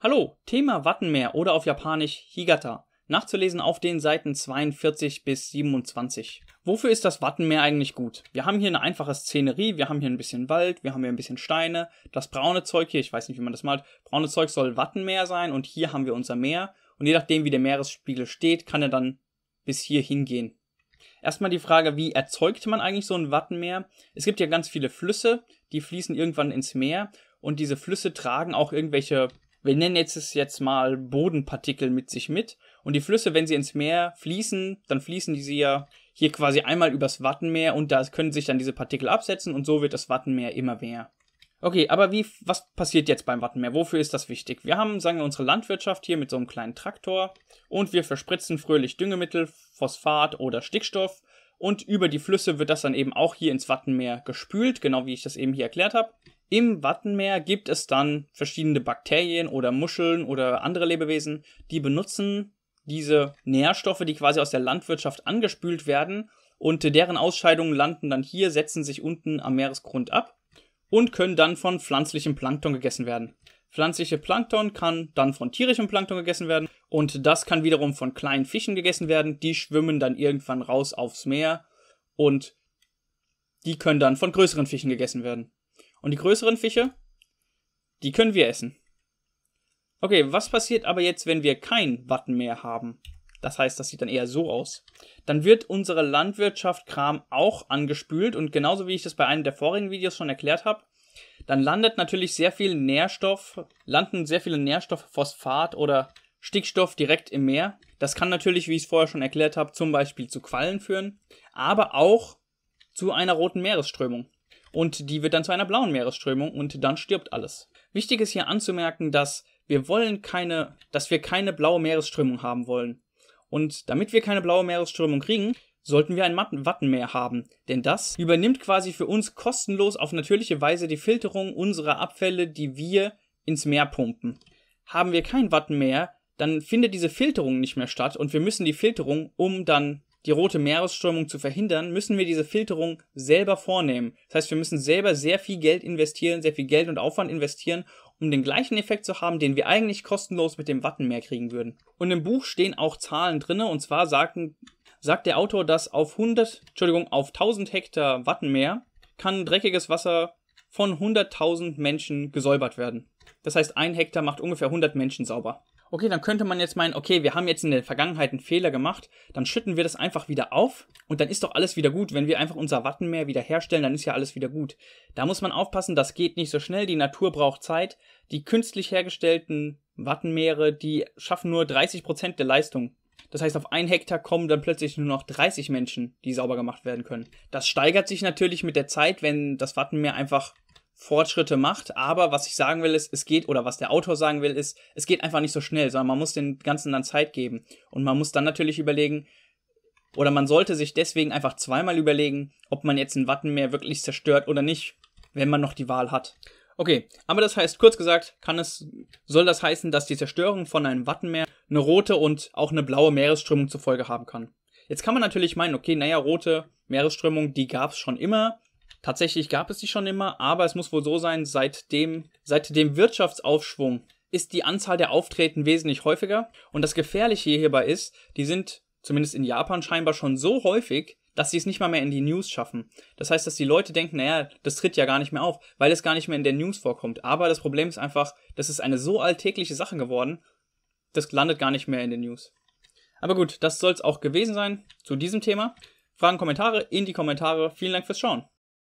Hallo, Thema Wattenmeer oder auf Japanisch Higata. Nachzulesen auf den Seiten 42 bis 27. Wofür ist das Wattenmeer eigentlich gut? Wir haben hier eine einfache Szenerie, wir haben hier ein bisschen Wald, wir haben hier ein bisschen Steine. Das braune Zeug hier, ich weiß nicht, wie man das malt, braune Zeug soll Wattenmeer sein und hier haben wir unser Meer. Und je nachdem, wie der Meeresspiegel steht, kann er dann bis hier hingehen. Erstmal die Frage, wie erzeugt man eigentlich so ein Wattenmeer? Es gibt ja ganz viele Flüsse, die fließen irgendwann ins Meer und diese Flüsse tragen auch irgendwelche wir nennen jetzt es jetzt mal Bodenpartikel mit sich mit. Und die Flüsse, wenn sie ins Meer fließen, dann fließen die sie ja hier quasi einmal übers Wattenmeer und da können sich dann diese Partikel absetzen und so wird das Wattenmeer immer mehr. Okay, aber wie, was passiert jetzt beim Wattenmeer? Wofür ist das wichtig? Wir haben, sagen wir, unsere Landwirtschaft hier mit so einem kleinen Traktor und wir verspritzen fröhlich Düngemittel, Phosphat oder Stickstoff und über die Flüsse wird das dann eben auch hier ins Wattenmeer gespült, genau wie ich das eben hier erklärt habe. Im Wattenmeer gibt es dann verschiedene Bakterien oder Muscheln oder andere Lebewesen, die benutzen diese Nährstoffe, die quasi aus der Landwirtschaft angespült werden und deren Ausscheidungen landen dann hier, setzen sich unten am Meeresgrund ab und können dann von pflanzlichem Plankton gegessen werden. Pflanzliche Plankton kann dann von tierischem Plankton gegessen werden und das kann wiederum von kleinen Fischen gegessen werden, die schwimmen dann irgendwann raus aufs Meer und die können dann von größeren Fischen gegessen werden. Und die größeren Fische, die können wir essen. Okay, was passiert aber jetzt, wenn wir kein Button mehr haben? Das heißt, das sieht dann eher so aus. Dann wird unsere Landwirtschaft Kram auch angespült und genauso wie ich das bei einem der vorigen Videos schon erklärt habe, dann landet natürlich sehr viel Nährstoff, landen sehr viele Nährstoffe, Phosphat oder Stickstoff direkt im Meer. Das kann natürlich, wie ich es vorher schon erklärt habe, zum Beispiel zu Quallen führen, aber auch zu einer roten Meeresströmung und die wird dann zu einer blauen Meeresströmung und dann stirbt alles. Wichtig ist hier anzumerken, dass wir wollen keine, dass wir keine blaue Meeresströmung haben wollen. Und damit wir keine blaue Meeresströmung kriegen, sollten wir ein Wattenmeer haben, denn das übernimmt quasi für uns kostenlos auf natürliche Weise die Filterung unserer Abfälle, die wir ins Meer pumpen. Haben wir kein Wattenmeer, dann findet diese Filterung nicht mehr statt und wir müssen die Filterung, um dann die rote Meeresströmung zu verhindern, müssen wir diese Filterung selber vornehmen. Das heißt, wir müssen selber sehr viel Geld investieren, sehr viel Geld und Aufwand investieren, um den gleichen Effekt zu haben, den wir eigentlich kostenlos mit dem Wattenmeer kriegen würden. Und im Buch stehen auch Zahlen drinne, und zwar sagten, sagt der Autor, dass auf 100, Entschuldigung, auf 1000 Hektar Wattenmeer kann dreckiges Wasser von 100.000 Menschen gesäubert werden. Das heißt, ein Hektar macht ungefähr 100 Menschen sauber. Okay, dann könnte man jetzt meinen, okay, wir haben jetzt in der Vergangenheit einen Fehler gemacht, dann schütten wir das einfach wieder auf und dann ist doch alles wieder gut. Wenn wir einfach unser Wattenmeer wieder herstellen, dann ist ja alles wieder gut. Da muss man aufpassen, das geht nicht so schnell, die Natur braucht Zeit. Die künstlich hergestellten Wattenmeere, die schaffen nur 30% der Leistung. Das heißt, auf einen Hektar kommen dann plötzlich nur noch 30 Menschen, die sauber gemacht werden können. Das steigert sich natürlich mit der Zeit, wenn das Wattenmeer einfach Fortschritte macht, aber was ich sagen will ist, es geht, oder was der Autor sagen will ist, es geht einfach nicht so schnell, sondern man muss den Ganzen dann Zeit geben. Und man muss dann natürlich überlegen, oder man sollte sich deswegen einfach zweimal überlegen, ob man jetzt ein Wattenmeer wirklich zerstört oder nicht, wenn man noch die Wahl hat. Okay, aber das heißt, kurz gesagt, kann es, soll das heißen, dass die Zerstörung von einem Wattenmeer eine rote und auch eine blaue Meeresströmung zur Folge haben kann. Jetzt kann man natürlich meinen, okay, naja, rote Meeresströmung, die gab's schon immer, Tatsächlich gab es die schon immer, aber es muss wohl so sein, seit dem, seit dem Wirtschaftsaufschwung ist die Anzahl der Auftreten wesentlich häufiger. Und das Gefährliche hierbei ist, die sind zumindest in Japan scheinbar schon so häufig, dass sie es nicht mal mehr in die News schaffen. Das heißt, dass die Leute denken, naja, das tritt ja gar nicht mehr auf, weil es gar nicht mehr in der News vorkommt. Aber das Problem ist einfach, das ist eine so alltägliche Sache geworden, das landet gar nicht mehr in den News. Aber gut, das soll es auch gewesen sein zu diesem Thema. Fragen, Kommentare in die Kommentare. Vielen Dank fürs Schauen.